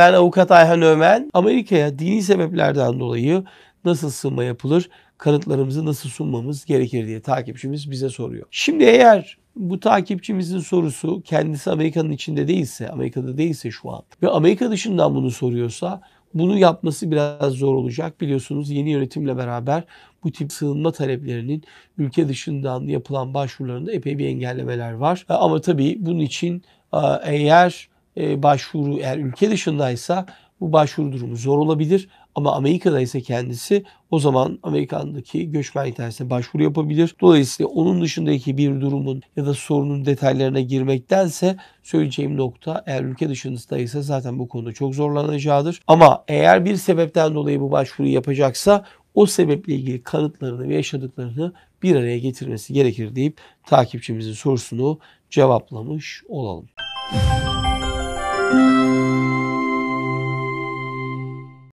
Ben avukat Ayhan Ömen. Amerika'ya dini sebeplerden dolayı nasıl sığınma yapılır? Kanıtlarımızı nasıl sunmamız gerekir diye takipçimiz bize soruyor. Şimdi eğer bu takipçimizin sorusu kendisi Amerika'nın içinde değilse, Amerika'da değilse şu an ve Amerika dışından bunu soruyorsa bunu yapması biraz zor olacak. Biliyorsunuz yeni yönetimle beraber bu tip sığınma taleplerinin ülke dışından yapılan başvurularında epey bir engellemeler var. Ama tabii bunun için eğer e, başvuru eğer ülke dışındaysa bu başvuru durumu zor olabilir. Ama Amerika'da ise kendisi o zaman Amerika'daki göçmen internetine başvuru yapabilir. Dolayısıyla onun dışındaki bir durumun ya da sorunun detaylarına girmektense söyleyeceğim nokta eğer ülke dışındaysa zaten bu konuda çok zorlanacağıdır. Ama eğer bir sebepten dolayı bu başvuruyu yapacaksa o sebeple ilgili kanıtlarını ve yaşadıklarını bir araya getirmesi gerekir deyip takipçimizin sorusunu cevaplamış olalım. Müzik